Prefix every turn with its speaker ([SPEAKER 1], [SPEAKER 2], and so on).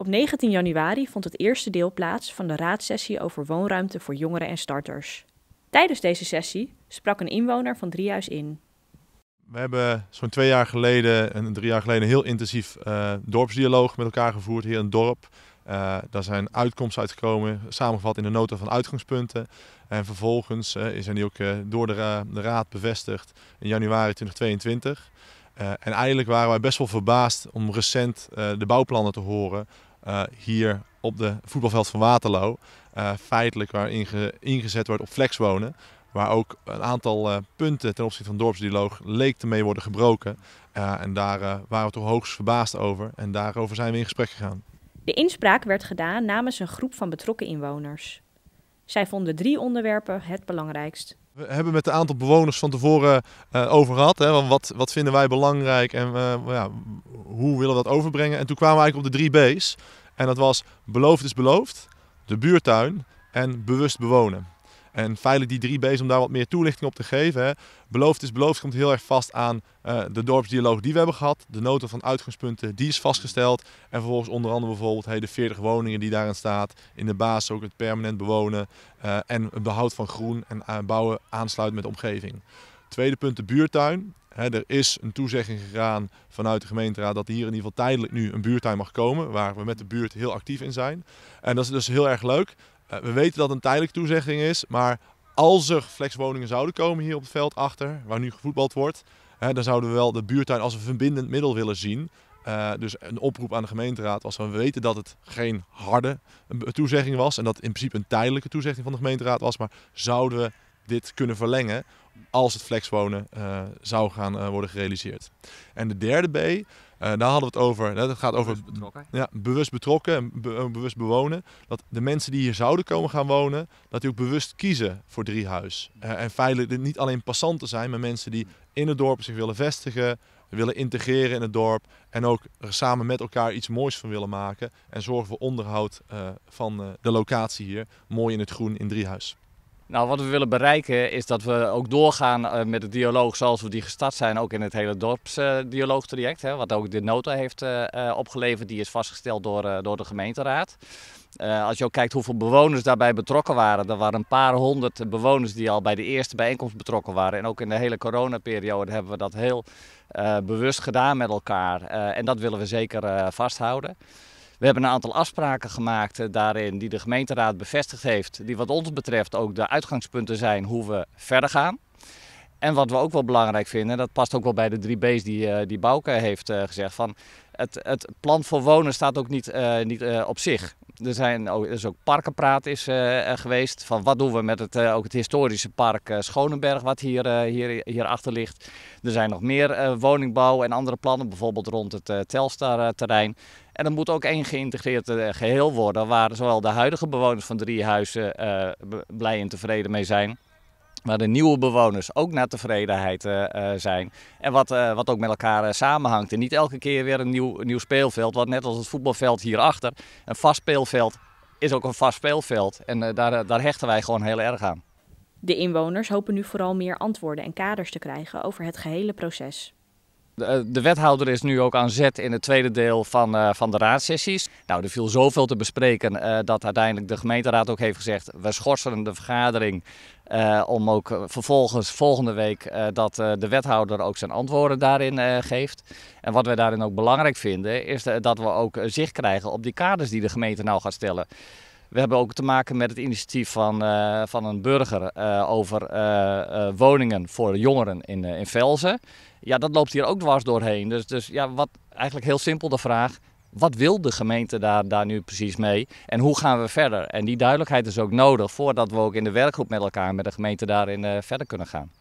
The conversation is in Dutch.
[SPEAKER 1] Op 19 januari vond het eerste deel plaats van de raadssessie over woonruimte voor jongeren en starters. Tijdens deze sessie sprak een inwoner van Driehuis in.
[SPEAKER 2] We hebben zo'n twee jaar geleden en drie jaar geleden een heel intensief uh, dorpsdialoog met elkaar gevoerd hier in het dorp. Uh, daar zijn uitkomsten uitgekomen, samengevat in de nota van uitgangspunten. En vervolgens eh, is zijn die ook door de, de, raad bevestigd in januari 2022. en eigenlijk waren wij best wel verbaasd om recent de bouwplannen te horen eh, hier op de voetbalveld van Waterloo eh, feitelijk waar ingezet wordt op flex wonen. Waar ook een aantal eh, punten ten opzichte van dorpsdialoog leek te mee worden gebroken. en daar waren we toch hoogst verbaasd over. En daarover zijn we in gesprek gegaan.
[SPEAKER 1] De inspraak werd gedaan namens een groep van betrokken inwoners. Zij vonden drie onderwerpen het belangrijkst.
[SPEAKER 2] We hebben met een aantal bewoners van tevoren over gehad. Hè, wat, wat vinden wij belangrijk en uh, ja, hoe willen we dat overbrengen? En toen kwamen we eigenlijk op de drie B's. En dat was beloofd is beloofd, de buurtuin en bewust bewonen. En feitelijk die drie B's om daar wat meer toelichting op te geven. Hè. Beloofd is beloofd komt heel erg vast aan eh, de dorpsdialoog die we hebben gehad. De noten van uitgangspunten, die is vastgesteld. En vervolgens onder andere bijvoorbeeld hey, de 40 woningen die daarin staat. In de basis ook het permanent bewonen eh, en het behoud van groen en eh, bouwen aansluit met de omgeving. Tweede punt, de buurtuin. er is een toezegging gegaan vanuit de gemeenteraad dat hier in ieder geval tijdelijk nu een buurtuin mag komen, waar we met de buurt heel actief in zijn. En dat is dus heel erg leuk. Eh, we weten dat het een tijdelijke toezegging is, maar als er flexwoningen zouden komen hier op het veld achter, waar nu gevoetbald wordt, dan zouden we wel de buurtuin als een verbindend middel willen zien. Eh, dus een oproep aan de gemeenteraad was van we weten dat het geen harde eh, toezegging was en dat het in principe een tijdelijke toezegging van de gemeenteraad was, maar zouden we dit kunnen verlengen als het flexwonen uh, eh, zou gaan eh, worden gerealiseerd. En de derde B, eh, daar hadden we het over. Dat gaat over bewust betrokken, ja, bewust, betrokken en bewust bewonen. Dat de mensen die hier zouden komen gaan wonen, dat die ook bewust kiezen voor driehuis. en veilig, niet alleen passanten zijn, maar mensen die in het dorp zich willen vestigen, willen integreren in het dorp en ook samen met elkaar iets moois van willen maken en zorgen voor onderhoud van de locatie hier, mooi in het groen in Driehuis.
[SPEAKER 3] Nou, wat we willen bereiken is dat we ook doorgaan eh, met de dialoog zoals we die gestart zijn, ook in het hele dorpsdialoogtraject. Hè, wat ook de nota heeft eh, eh, opgeleverd, die is vastgesteld door, door de gemeenteraad. als je ook kijkt hoeveel bewoners daarbij betrokken waren, er waren een paar honderd bewoners die al bij de eerste bijeenkomst betrokken waren. En ook in de hele coronaperiode hebben we dat heel bewust gedaan met elkaar. en dat willen we zeker vasthouden. We hebben een aantal afspraken gemaakt eh, daarin die de gemeenteraad bevestigd heeft. Die wat ons betreft ook de uitgangspunten zijn hoe we verder gaan. En wat we ook wel belangrijk vinden, dat past ook wel bij de drie B's die, eh, die Bouke heeft eh, gezegd. Van het, het plan voor wonen staat ook niet, niet op zich. Er, zijn ook, er is ook parkenpraat is, geweest. Van wat doen we met het, ook het historische park Schonenberg, wat hier, hier, achter ligt. Er zijn nog meer woningbouw en andere plannen, bijvoorbeeld rond het Telstar-terrein. En dat moet ook één geïntegreerd eh, geheel worden, waar zowel de huidige bewoners van drie huizen eh, blij en tevreden mee zijn waar de nieuwe bewoners ook naar tevredenheid eh, zijn. En wat, wat ook met elkaar samenhangt. En niet elke keer weer een nieuw, nieuw speelveld. Want net als het voetbalveld hierachter, een vast speelveld is ook een vast speelveld. En daar, daar hechten wij gewoon heel erg aan.
[SPEAKER 1] De inwoners hopen nu vooral meer antwoorden en kaders te krijgen over het gehele proces.
[SPEAKER 3] Eh, de, wethouder is nu ook aan zet in het tweede deel van, eh, van de raadssessies. Nou, er viel zoveel te bespreken eh, dat uiteindelijk de gemeenteraad ook heeft gezegd... we schorsen de vergadering om ook vervolgens volgende week dat de wethouder ook zijn antwoorden daarin geeft. En wat wij daarin ook belangrijk vinden is dat we ook zicht krijgen op die kaders die de gemeente nou gaat stellen. We hebben ook te maken met het initiatief van, eh, van een burger eh, over eh, woningen voor jongeren in, in Velzen. Ja, dat loopt hier ook dwars doorheen. Dus, dus ja, wat, eigenlijk heel simpel de vraag. Wat wil de gemeente daar, daar nu precies mee en hoe gaan we verder? En die duidelijkheid is ook nodig voordat
[SPEAKER 2] we ook in de werkgroep met elkaar, met de gemeente daarin verder kunnen gaan.